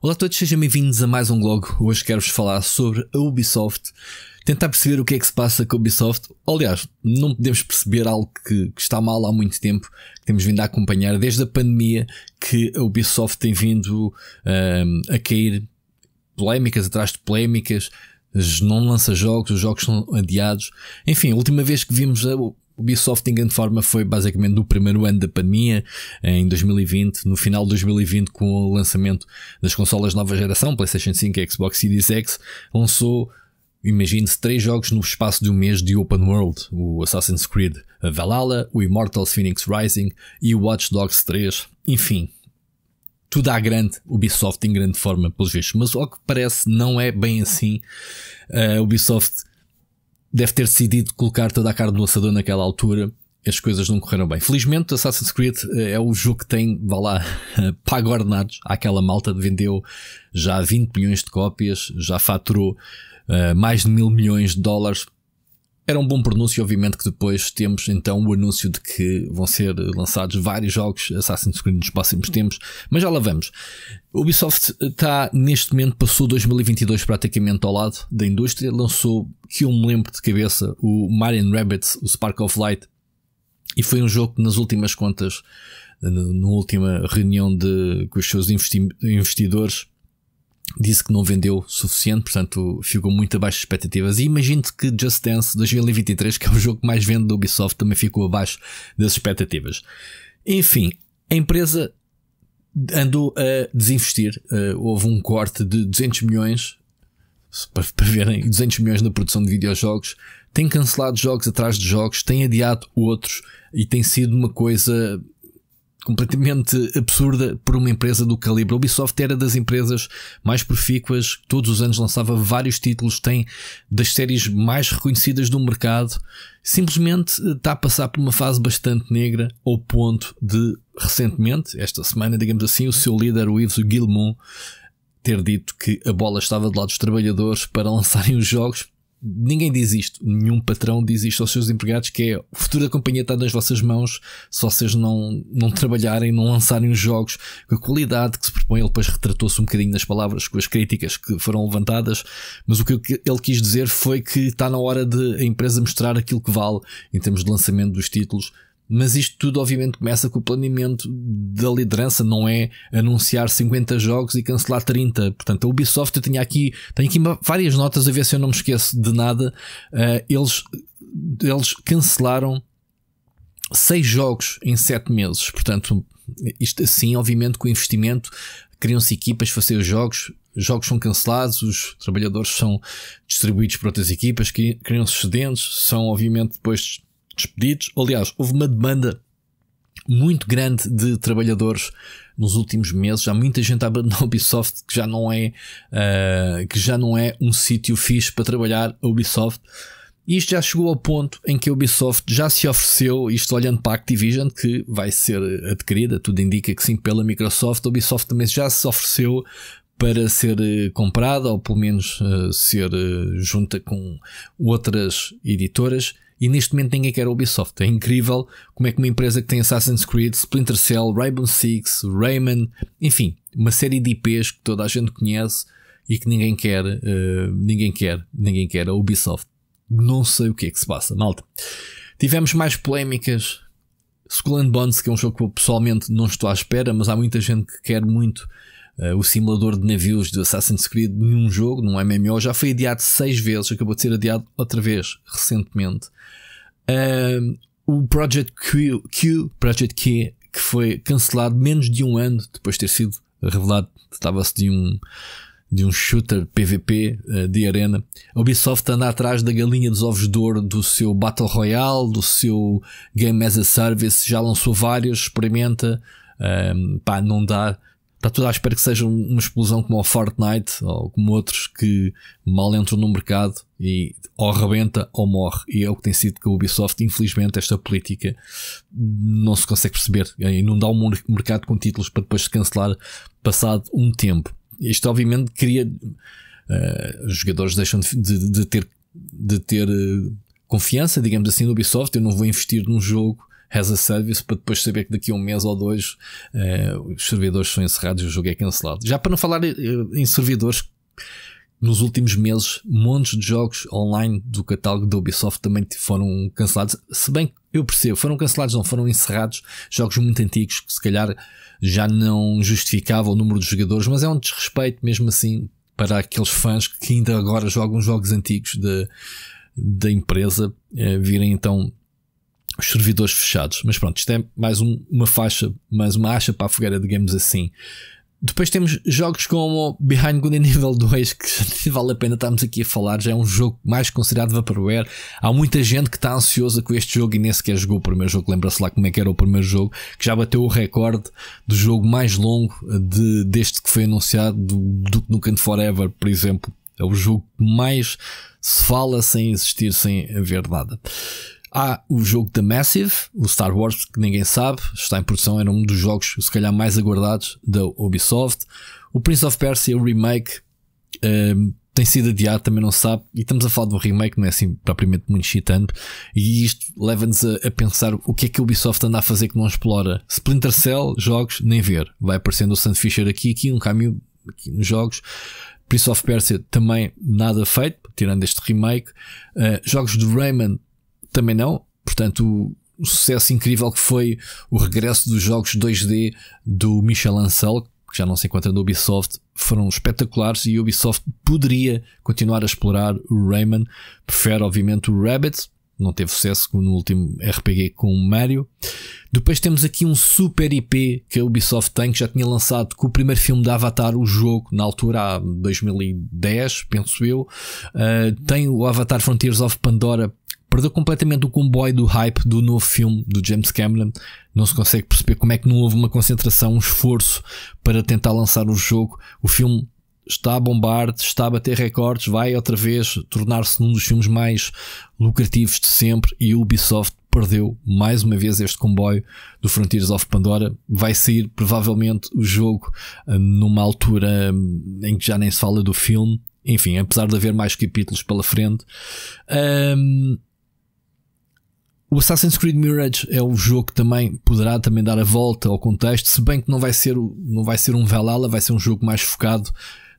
Olá a todos, sejam bem-vindos a mais um blog. Hoje quero-vos falar sobre a Ubisoft, tentar perceber o que é que se passa com a Ubisoft. Aliás, não podemos perceber algo que, que está mal há muito tempo, que temos vindo a acompanhar desde a pandemia, que a Ubisoft tem vindo um, a cair polémicas atrás de polémicas, não lança jogos, os jogos são adiados. Enfim, a última vez que vimos a Ubisoft em grande forma foi basicamente no primeiro ano da pandemia, em 2020, no final de 2020, com o lançamento das consolas nova geração, PlayStation 5 e Xbox Series X, lançou, imagine-se, três jogos no espaço de um mês de open world: o Assassin's Creed Valhalla, o Immortals Phoenix Rising e o Watch Dogs 3. Enfim, tudo à grande, Ubisoft em grande forma, pelos vistos. Mas ao que parece, não é bem assim. A uh, eh, Ubisoft deve ter decidido colocar toda a carne no assador naquela altura. As coisas não correram bem. Felizmente, Assassin's Creed eh, é o jogo que tem, vá lá, ordenados. Aquela malta vendeu já 20 milhões de cópias, já faturou uh, mais de mil milhões de dólares era um bom pronúncio, obviamente, que depois temos então o anúncio de que vão ser lançados vários jogos Assassin's Creed nos próximos tempos, mas já lá vamos. Ubisoft está, neste momento, passou 2022 praticamente ao lado da indústria, lançou, que eu me lembro de cabeça, o Marion Rabbits, o Spark of Light, e foi um jogo que, nas últimas contas, na última reunião de, com os seus investi investidores, disse que não vendeu suficiente, portanto ficou muito abaixo das expectativas. E imagino que Just Dance 2023, que é o jogo que mais vende da Ubisoft, também ficou abaixo das expectativas. Enfim, a empresa andou a desinvestir, eh, houve um corte de 200 milhões. Para verem, 200 milhões na produção de videojogos, tem cancelado jogos atrás de jogos, tem adiado outros e tem sido uma coisa completamente absurda por uma empresa do calibre. A Ubisoft era das empresas mais profícuas, todos os anos lançava vários títulos, tem das séries mais reconhecidas do mercado. Simplesmente está eh, a passar por uma fase bastante negra, ao ponto de, recentemente, esta semana, digamos assim, o seu líder, o Yves Guillemot, ter dito que a bola estava do lado dos trabalhadores para lançarem os jogos ninguém diz isto, nenhum patrão diz isto aos seus empregados, que é o futuro da companhia está nas vossas mãos, se vocês não, não trabalharem, não lançarem os jogos com a qualidade que se propõe, ele depois retratou-se um bocadinho nas palavras, com as críticas que foram levantadas, mas o que ele quis dizer foi que está na hora de a empresa mostrar aquilo que vale em termos de lançamento dos títulos, mas isto tudo, obviamente, começa com o planeamento da liderança, não é anunciar 50 jogos e cancelar 30. Portanto, a Ubisoft, eu tenho aqui, tenho aqui várias notas a ver se eu não me esqueço de nada. Uh, eles, eles cancelaram 6 jogos em 7 meses. Portanto, isto assim, obviamente, com investimento, criam-se equipas para fazer os jogos, jogos são cancelados, os trabalhadores são distribuídos para outras equipas, criam-se excedentes, são obviamente depois despedidos. Aliás, houve uma demanda muito grande de trabalhadores nos últimos meses. Há muita gente a abandonar a Ubisoft que já não é, uh, que já não é um sítio fixe para trabalhar a Ubisoft. E isto já chegou ao ponto em que a Ubisoft já se ofereceu, isto olhando para a Activision, que vai ser adquirida, tudo indica que sim, pela Microsoft. A Ubisoft também já se ofereceu para ser eh, comprada ou pelo menos uh, ser uh, junta com outras editoras. E neste momento ninguém quer a Ubisoft. É incrível como é que uma empresa que tem Assassin's Creed, Splinter Cell, Rainbow Six, Rayman, enfim, uma série de IPs que toda a gente conhece e que ninguém quer, uh, ninguém quer, ninguém quer a Ubisoft. Não sei o que é que se passa, malta. Tivemos mais polémicas. Skull Bones, que é um jogo que eu pessoalmente não estou à espera, mas há muita gente que quer muito Uh, o simulador de navios do Assassin's Creed num jogo, num MMO, já foi adiado seis vezes, acabou de ser adiado outra vez recentemente. Uh, o Project Q, Q, Project Q, que foi cancelado menos de um ano depois de ter sido revelado, estava se de um de um shooter PVP eh, de arena. A Ubisoft anda atrás da galinha dos ovos de ouro do seu Battle Royale, do seu Game as a Service, já lançou vários, experimenta, um, pá, não dá está tudo à espera que seja uma explosão como o Fortnite ou como outros que mal entram no mercado e ou rebenta ou morre. E é o que tem sido com a Ubisoft. Infelizmente, esta política não se consegue perceber. É não dá o mercado com títulos para depois se cancelar passado um tempo. Isto, obviamente, cria. Uh, os jogadores deixam de, de, de ter, de ter uh, confiança, digamos assim, no Ubisoft. Eu não vou investir num jogo as a service para depois saber que daqui a um mês ou dois uh, os servidores são encerrados e o jogo é cancelado. Já para não falar eh, em servidores, nos últimos meses, montes de jogos online do catálogo da Ubisoft também foram cancelados. Se bem que eu percebo, foram cancelados, não foram encerrados jogos muito antigos que se calhar já não justificava o número de jogadores, mas é um desrespeito mesmo assim para aqueles fãs que ainda agora jogam jogos antigos da empresa eh, virem então os servidores fechados. Mas pronto, isto é mais um, uma faixa, mais uma acha para a fogueira, digamos assim. Depois temos jogos como Behind Good Nível 2, que vale a pena estarmos aqui a falar, já é um jogo mais considerado Vaporware. Há muita gente que está ansiosa com este jogo e nem sequer jogou o primeiro jogo. Lembra-se lá como é que era o primeiro jogo, que já bateu o recorde do jogo mais longo de, deste que foi anunciado, do que no Can't Forever, por exemplo. É o jogo que mais se fala sem existir, sem haver nada. Há o jogo da Massive, o Star Wars, que ninguém sabe, está em produção, era um dos jogos, se calhar, mais aguardados da Ubisoft. O Prince of Persia, o remake, um, ehm, tem sido adiado, também não sabe. E estamos a falar de um remake, não é assim propriamente muito excitante. E isto leva-nos a, a, pensar o que é que a Ubisoft anda a fazer que não explora. Splinter Cell, jogos, nem ver. Vai aparecendo o Sand Fisher aqui, aqui, um caminho aqui nos jogos. Prince of Persia também nada feito, tirando este remake. Uh, jogos de Rayman também não. Portanto, o sucesso incrível que foi o regresso dos jogos 2D do Michel Ancel, que já não se encontra no Ubisoft, foram espetaculares e a Ubisoft poderia continuar a explorar o Rayman. Prefere, obviamente, o Rabbit, não teve sucesso no último RPG com o Mario. Depois temos aqui um super IP que a Ubisoft tem, que já tinha lançado com o primeiro filme da Avatar, o jogo, na altura, há 2010, penso eu. Uh, tem o Avatar Frontiers of Pandora, Perdeu completamente o comboio do hype do novo filme do James Cameron. Não se consegue perceber como é que não houve uma concentração, um esforço para tentar lançar o jogo. O filme está a bombar, está a bater recordes, vai outra vez tornar-se um dos filmes mais lucrativos de sempre e o Ubisoft perdeu mais uma vez este comboio do Frontiers of Pandora. Vai sair provavelmente o jogo eh, numa altura hum, em que já nem se fala do filme. Enfim, apesar de haver mais capítulos pela frente. Hum, o Assassin's Creed Mirage é um jogo que também poderá também dar a volta ao contexto, se bem que não vai ser, não vai ser um Valhalla, vai ser um jogo mais focado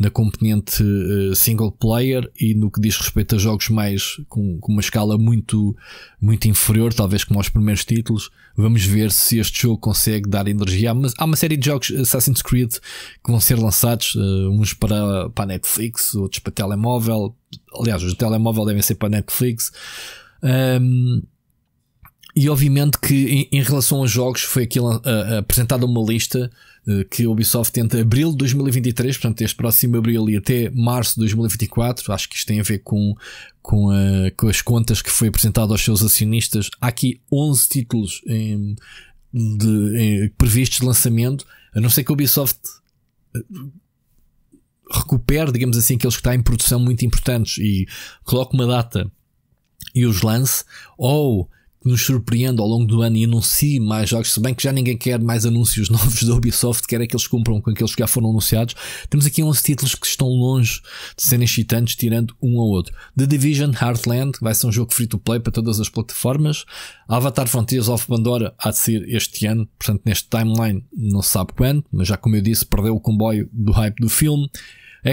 na componente eh, single player e no que diz respeito a jogos mais com, com, uma escala muito, muito inferior, talvez como aos primeiros títulos. Vamos ver se este jogo consegue dar energia. Mas há uma série de jogos Assassin's Creed que vão ser lançados, eh, uns para, para Netflix, outros para telemóvel. Aliás, os de telemóvel devem ser para Netflix. Um, e obviamente que em, em relação aos jogos foi aquilo uh, apresentada uma lista uh, que a Ubisoft entre abril de 2023, portanto este próximo abril e até março de 2024, acho que isto tem a ver com, com, a, com as contas que foi apresentado aos seus acionistas. Há aqui 11 títulos em, de, em, previstos de lançamento, a não ser que a Ubisoft eh, recupere, digamos assim, aqueles que estão em produção muito importantes e coloque uma data e os lance, ou que nos surpreenda ao longo do ano e anuncie mais jogos, se bem que já ninguém quer mais anúncios novos da Ubisoft, quer é que eles cumpram com aqueles que já foram anunciados. Temos aqui 11 títulos que estão longe de serem excitantes, tirando um ao outro. The Division Heartland vai ser um jogo free to play para todas as plataformas. Avatar Frontiers of Pandora há de ser este ano, portanto, neste timeline, não se sabe quando, mas já como eu disse, perdeu o comboio do hype do filme.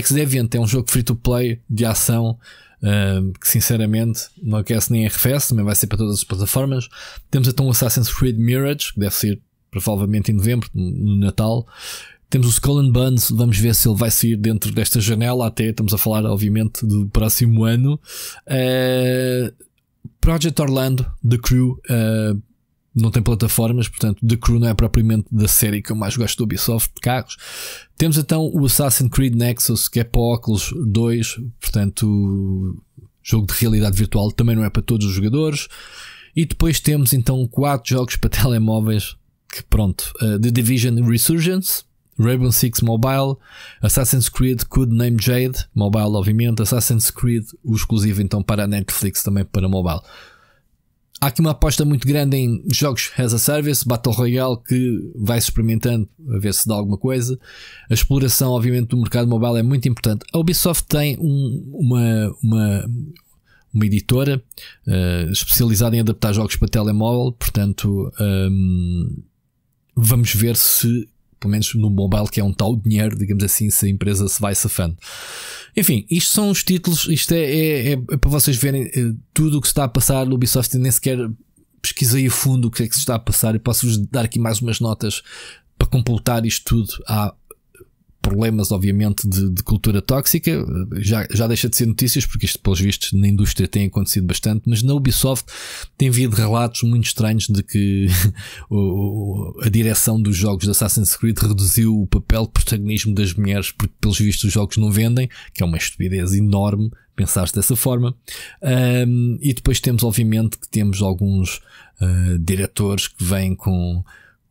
Deviant é um jogo free to play de ação que sinceramente não aquece nem arrefece, também vai ser para todas as plataformas. Temos então o Assassin's Creed Mirage, que deve ser provavelmente em novembro, no Natal. Temos o Skull and Bones, vamos ver se ele vai sair dentro desta janela, até estamos a falar, obviamente, do próximo ano. Uh, Project Orlando, The Crew, uh, não tem plataformas, portanto, The Crew não é propriamente da série que eu mais gosto do Ubisoft de carros. Temos então o Assassin's Creed Nexus, que é para óculos 2, portanto, jogo de realidade virtual também não é para todos os jogadores. E depois temos então quatro jogos para telemóveis que pronto, uh, The Division Resurgence, Rainbow Six Mobile, Assassin's Creed Codename Jade, mobile obviamente, Assassin's Creed o exclusivo então para a Netflix também para mobile. Há aqui uma aposta muito grande em jogos as a service, Battle Royale, que vai-se experimentando a ver se dá alguma coisa. A exploração, obviamente, do mercado mobile é muito importante. A Ubisoft tem um, uma, uma, uma editora uh, especializada em adaptar jogos para telemóvel, portanto. Um, ehm, vamos ver se pelo menos no mobile, que é um tal dinheiro, digamos assim, se a empresa se vai safando. Enfim, isto são os títulos, isto é, é, é para vocês verem é, tudo o que está a passar no Ubisoft, nem sequer pesquisei a fundo o que é que se está a passar e posso-vos dar aqui mais umas notas para completar isto tudo à problemas, obviamente, de, de, cultura tóxica. Já, já deixa de ser notícias, porque isto, pelos vistos, na indústria tem acontecido bastante, mas na Ubisoft tem havido relatos muito estranhos de que a direção dos jogos de Assassin's Creed reduziu o papel de protagonismo das mulheres, porque, pelos vistos, os jogos não vendem, que é uma estupidez enorme pensar dessa forma. Um, e depois temos, obviamente, que temos alguns uh, diretores que vêm com.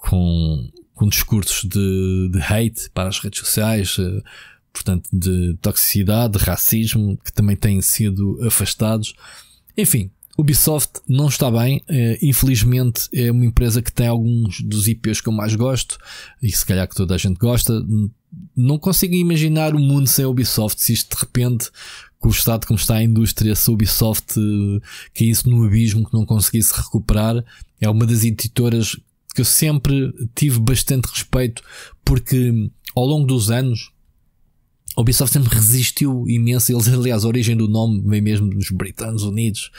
Com, com discursos de, de hate para as redes sociais, eh, portanto, de toxicidade, de racismo, que também têm sido afastados. Enfim, Ubisoft não está bem, eh, infelizmente é uma empresa que tem alguns dos IPs que eu mais gosto e se calhar que toda a gente gosta. Não consigo imaginar o um mundo sem Ubisoft se isto de repente, com o estado como está a indústria, se a Ubisoft eh, caísse num abismo que não conseguisse recuperar. É uma das editoras que eu sempre tive bastante respeito porque ao longo dos anos a Ubisoft sempre resistiu imenso. Eles, aliás, a origem do nome vem mesmo dos Britânicos Unidos.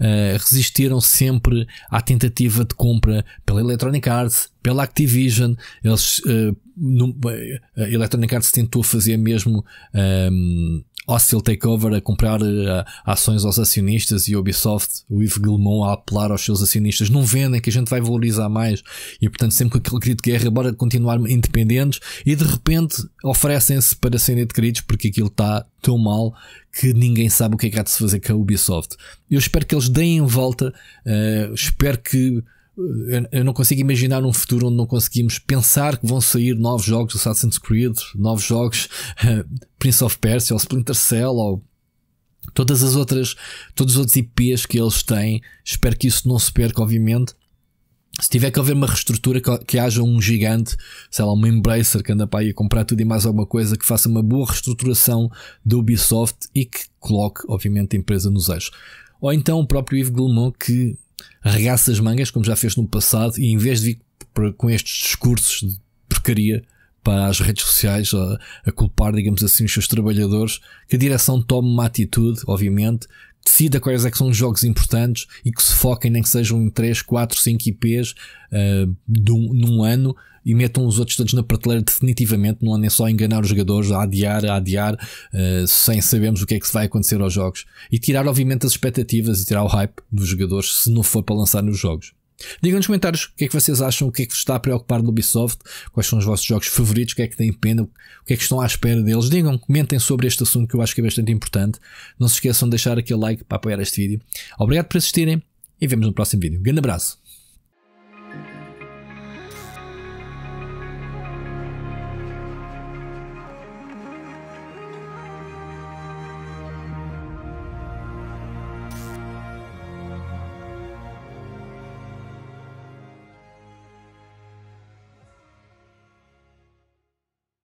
Uh, resistiram sempre à tentativa de compra pela Electronic Arts, pela Activision. Eles, uh, eh, no, uh, eh, a Electronic Arts tentou fazer mesmo. Ehm, Hostile Takeover a comprar uh, ações aos acionistas e Ubisoft, o Yves Guillemot a apelar aos seus acionistas, não vendem que a gente vai valorizar mais e portanto sempre com aquele grito de guerra, bora continuar independentes e de repente oferecem-se para serem adquiridos porque aquilo está tão mal que ninguém sabe o que é que há de se fazer com a Ubisoft. Eu espero que eles deem volta, uh, espero que eu, não consigo imaginar um futuro onde não conseguimos pensar que vão sair novos jogos do Assassin's Creed, novos jogos eh, Prince of Persia, ou Splinter Cell, ou todas as outras, todos os outros IPs que eles têm. Espero que isso não se perca, obviamente. Se tiver que haver uma reestrutura, que, que haja um gigante, sei lá, um Embracer que anda para aí a comprar tudo e mais alguma coisa, que faça uma boa reestruturação da Ubisoft e que coloque, obviamente, a empresa nos eixos. Ou então o próprio Yves Guillemot que arregaça as mangas, como já fez no passado, e em vez de vir com estes discursos de porcaria para as redes sociais a, a culpar, digamos assim, os seus trabalhadores, que a direção tome uma atitude, obviamente, decida quais é que são os jogos importantes e que se foquem nem que sejam em 3, 4, 5 IPs uh, um, num ano e metam os outros todos na prateleira definitivamente, não andem só a enganar os jogadores, a adiar, a adiar, uh, sem sabermos o que é que vai acontecer aos jogos. E tirar, obviamente, as expectativas e tirar o hype dos jogadores se não for para lançar nos jogos. Digam nos comentários o que é que vocês acham, o que é que vos está a preocupar do Ubisoft, quais são os vossos jogos favoritos, o que é que têm pena, o que é que estão à espera deles. Digam, comentem sobre este assunto que eu acho que é bastante importante. Não se esqueçam de deixar aquele like para apoiar este vídeo. Obrigado por assistirem e vemos no próximo vídeo. Um grande abraço.